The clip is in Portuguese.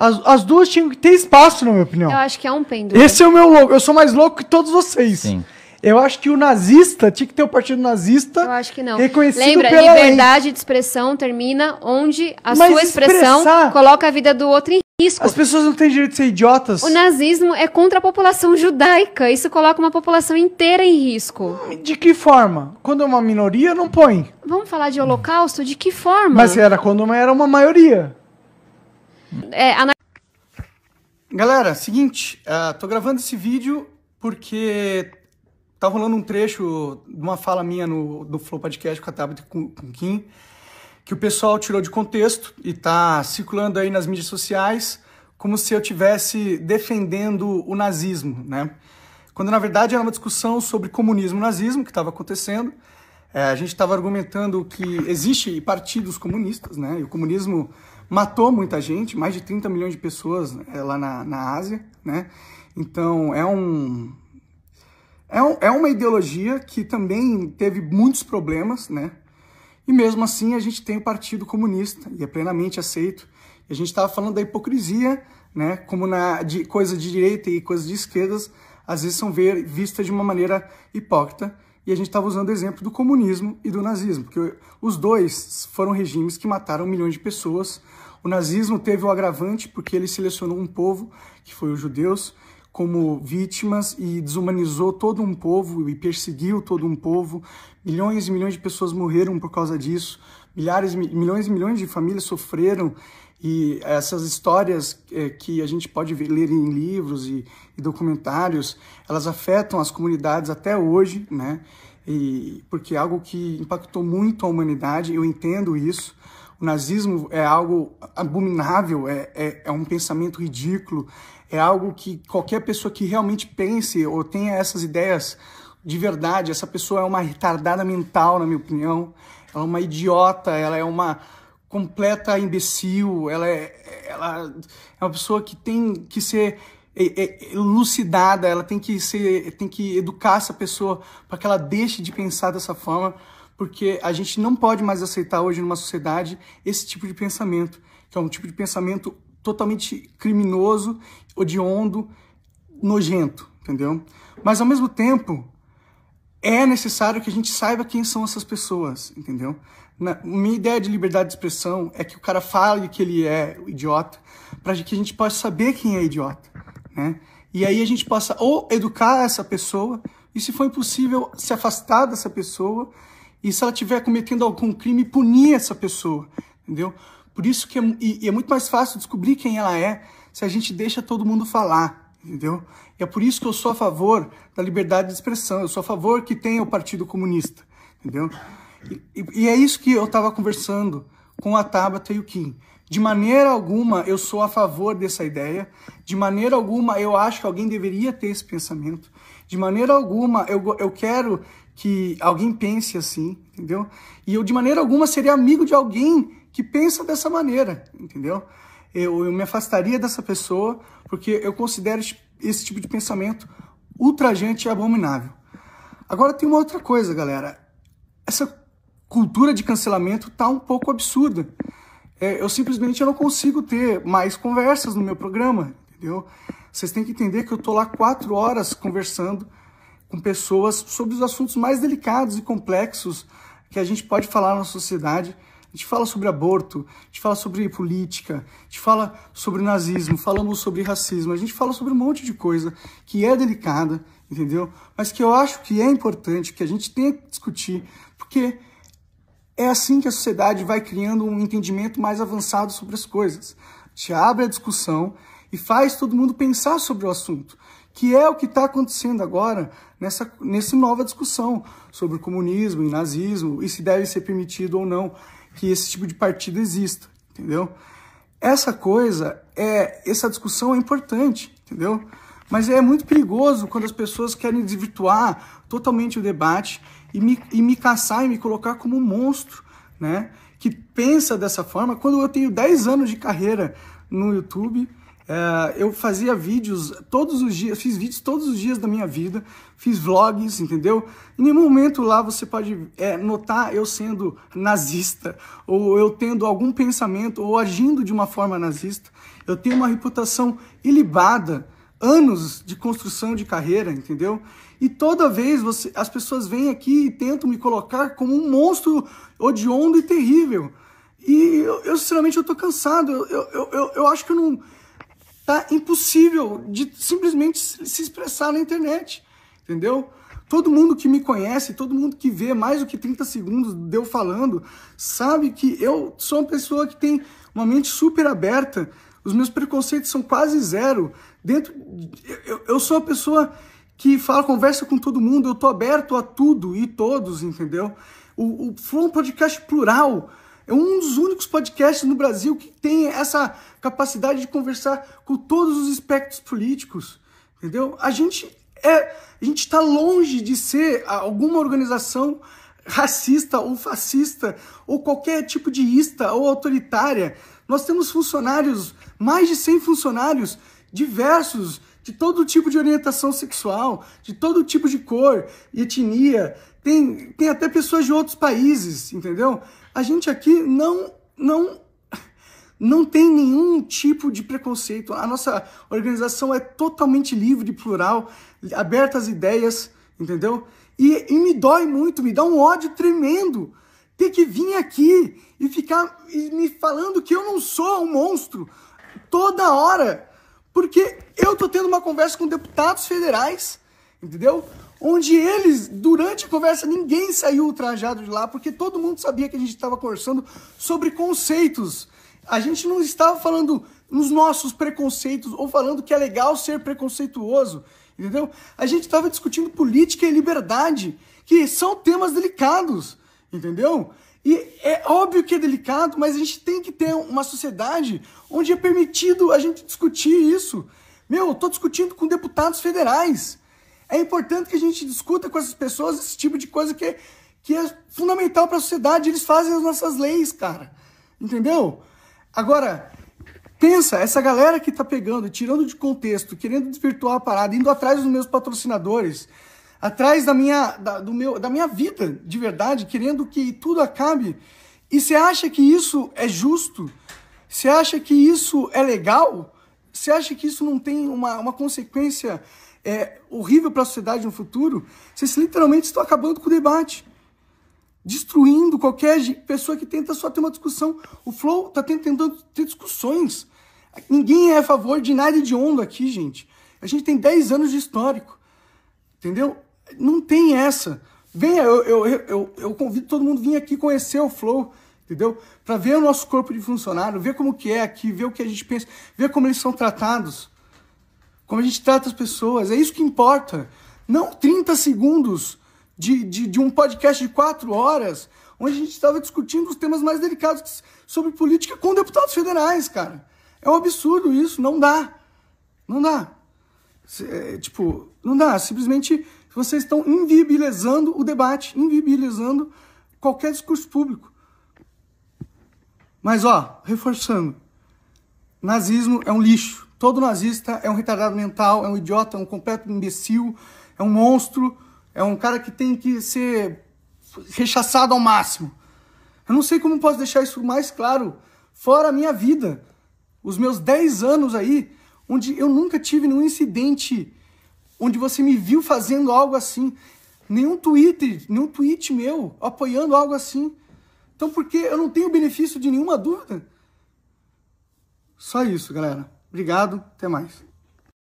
As, as duas tinham que ter espaço, na minha opinião. Eu acho que é um pêndulo. Esse é o meu louco. Eu sou mais louco que todos vocês. Sim. Eu acho que o nazista tinha que ter o um partido nazista. Eu acho que não. Reconhecido Lembra, pela liberdade lei. de expressão termina onde a Mas sua expressão expressar... coloca a vida do outro em risco. As pessoas não têm direito de ser idiotas. O nazismo é contra a população judaica. Isso coloca uma população inteira em risco. De que forma? Quando é uma minoria, não põe. Vamos falar de holocausto? De que forma? Mas era quando era uma maioria. É, ana... Galera, seguinte, uh, tô gravando esse vídeo porque tá rolando um trecho de uma fala minha no do Flow Podcast com a Tabitha com, com Kim, que o pessoal tirou de contexto e tá circulando aí nas mídias sociais como se eu tivesse defendendo o nazismo, né? Quando na verdade era uma discussão sobre comunismo e nazismo que estava acontecendo. É, a gente estava argumentando que existe partidos comunistas, né? E o comunismo matou muita gente, mais de 30 milhões de pessoas é, lá na, na Ásia, né? Então é um, é um, é uma ideologia que também teve muitos problemas, né? E mesmo assim a gente tem o Partido Comunista e é plenamente aceito. E a gente estava falando da hipocrisia, né? Como na de coisa de direita e coisas de esquerdas às vezes são ver, vistas de uma maneira hipócrita e a gente estava usando o exemplo do comunismo e do nazismo, porque os dois foram regimes que mataram milhões de pessoas. O nazismo teve o agravante porque ele selecionou um povo, que foi os judeus, como vítimas e desumanizou todo um povo e perseguiu todo um povo. Milhões e milhões de pessoas morreram por causa disso milhares, milhões e milhões de famílias sofreram e essas histórias é, que a gente pode ver, ler em livros e, e, documentários, elas afetam as comunidades até hoje, né? E, porque é algo que impactou muito a humanidade, eu entendo isso. O nazismo é algo abominável, é, é, é um pensamento ridículo, é algo que qualquer pessoa que realmente pense ou tenha essas ideias de verdade, essa pessoa é uma retardada mental, na minha opinião ela é uma idiota, ela é uma completa imbecil, ela é, ela é uma pessoa que tem que ser é, é, é, elucidada, ela tem que ser, tem que educar essa pessoa para que ela deixe de pensar dessa forma, porque a gente não pode mais aceitar hoje numa sociedade esse tipo de pensamento, que é um tipo de pensamento totalmente criminoso, odiondo, nojento, entendeu? Mas ao mesmo tempo, é necessário que a gente saiba quem são essas pessoas, entendeu? Na, minha ideia de liberdade de expressão é que o cara fale que ele é idiota, para que a gente possa saber quem é idiota, né? E aí a gente possa ou educar essa pessoa, e se for impossível, se afastar dessa pessoa, e se ela estiver cometendo algum crime, punir essa pessoa, entendeu? Por isso que é, e, e é muito mais fácil descobrir quem ela é se a gente deixa todo mundo falar, entendeu? E é por isso que eu sou a favor da liberdade de expressão, eu sou a favor que tenha o Partido Comunista, entendeu? E, e é isso que eu estava conversando com a Tabata e o Kim. De maneira alguma eu sou a favor dessa ideia, de maneira alguma eu acho que alguém deveria ter esse pensamento, de maneira alguma eu, eu quero que alguém pense assim, entendeu? E eu de maneira alguma seria amigo de alguém que pensa dessa maneira, entendeu? eu, eu me afastaria dessa pessoa, porque eu considero esse tipo de pensamento ultrajante e abominável. Agora tem uma outra coisa, galera. Essa cultura de cancelamento tá um pouco absurda. É, eu simplesmente não consigo ter mais conversas no meu programa, entendeu? Vocês têm que entender que eu tô lá quatro horas conversando com pessoas sobre os assuntos mais delicados e complexos que a gente pode falar na sociedade a gente fala sobre aborto, a gente fala sobre política, a gente fala sobre nazismo, falamos sobre racismo, a gente fala sobre um monte de coisa que é delicada, entendeu? Mas que eu acho que é importante que a gente tenha que discutir, porque é assim que a sociedade vai criando um entendimento mais avançado sobre as coisas. Te abre a discussão e faz todo mundo pensar sobre o assunto, que é o que está acontecendo agora nessa, nessa nova discussão sobre comunismo e nazismo e se deve ser permitido ou não que esse tipo de partido exista, entendeu? Essa coisa, é essa discussão é importante, entendeu? Mas é muito perigoso quando as pessoas querem desvirtuar totalmente o debate e me, e me caçar e me colocar como um monstro, né? Que pensa dessa forma. Quando eu tenho 10 anos de carreira no YouTube, é, eu fazia vídeos todos os dias, fiz vídeos todos os dias da minha vida, fiz vlogs, entendeu? Em nenhum momento lá você pode é, notar eu sendo nazista, ou eu tendo algum pensamento, ou agindo de uma forma nazista. Eu tenho uma reputação ilibada, anos de construção de carreira, entendeu? E toda vez você, as pessoas vêm aqui e tentam me colocar como um monstro odioso e terrível. E eu, eu sinceramente, eu tô cansado. Eu, eu, eu, eu acho que eu não está impossível de simplesmente se expressar na internet, entendeu? Todo mundo que me conhece, todo mundo que vê mais do que 30 segundos de eu falando, sabe que eu sou uma pessoa que tem uma mente super aberta, os meus preconceitos são quase zero. Dentro, eu, eu sou uma pessoa que fala, conversa com todo mundo, eu tô aberto a tudo e todos, entendeu? O, o foi um podcast plural, é um dos únicos podcasts no Brasil que tem essa capacidade de conversar com todos os espectros políticos, entendeu? A gente é, a gente está longe de ser alguma organização racista ou fascista ou qualquer tipo de ista ou autoritária. Nós temos funcionários, mais de 100 funcionários diversos de todo tipo de orientação sexual, de todo tipo de cor, etnia, tem, tem até pessoas de outros países, entendeu? A gente aqui não, não, não tem nenhum tipo de preconceito. A nossa organização é totalmente livre de plural, aberta às ideias, entendeu? E, e me dói muito, me dá um ódio tremendo ter que vir aqui e ficar me falando que eu não sou um monstro toda hora. Porque eu tô tendo uma conversa com deputados federais, entendeu? Onde eles, durante a conversa, ninguém saiu ultrajado de lá, porque todo mundo sabia que a gente estava conversando sobre conceitos. A gente não estava falando nos nossos preconceitos ou falando que é legal ser preconceituoso, entendeu? A gente estava discutindo política e liberdade, que são temas delicados, entendeu? E é óbvio que é delicado, mas a gente tem que ter uma sociedade onde é permitido a gente discutir isso. Meu, eu tô discutindo com deputados federais. É importante que a gente discuta com essas pessoas esse tipo de coisa que, que é fundamental para a sociedade. Eles fazem as nossas leis, cara. Entendeu? Agora, pensa, essa galera que tá pegando, tirando de contexto, querendo desvirtuar a parada, indo atrás dos meus patrocinadores, atrás da minha, da, do meu, da minha vida de verdade, querendo que tudo acabe. E você acha que isso é justo? Você acha que isso é legal? Você acha que isso não tem uma, uma consequência é, horrível para a sociedade no futuro? Vocês literalmente estão acabando com o debate. Destruindo qualquer pessoa que tenta só ter uma discussão. O Flow está tentando ter discussões. Ninguém é a favor de nada de onda aqui, gente. A gente tem 10 anos de histórico. Entendeu? Não tem essa. Venha, eu, eu, eu, eu convido todo mundo a vir aqui conhecer o Flow, entendeu? Para ver o nosso corpo de funcionário, ver como que é aqui, ver o que a gente pensa, ver como eles são tratados, como a gente trata as pessoas. É isso que importa. Não 30 segundos de, de, de um podcast de quatro horas, onde a gente estava discutindo os temas mais delicados sobre política com deputados federais, cara. É um absurdo isso, não dá. Não dá. É, tipo, não dá. Simplesmente vocês estão inviabilizando o debate, inviabilizando qualquer discurso público. Mas, ó, reforçando: nazismo é um lixo. Todo nazista é um retardado mental, é um idiota, é um completo imbecil, é um monstro, é um cara que tem que ser rechaçado ao máximo. Eu não sei como posso deixar isso mais claro, fora a minha vida, os meus 10 anos aí, onde eu nunca tive nenhum incidente onde você me viu fazendo algo assim. Nenhum Twitter, nenhum tweet meu apoiando algo assim. Então, porque eu não tenho benefício de nenhuma dúvida? Só isso, galera. Obrigado, até mais.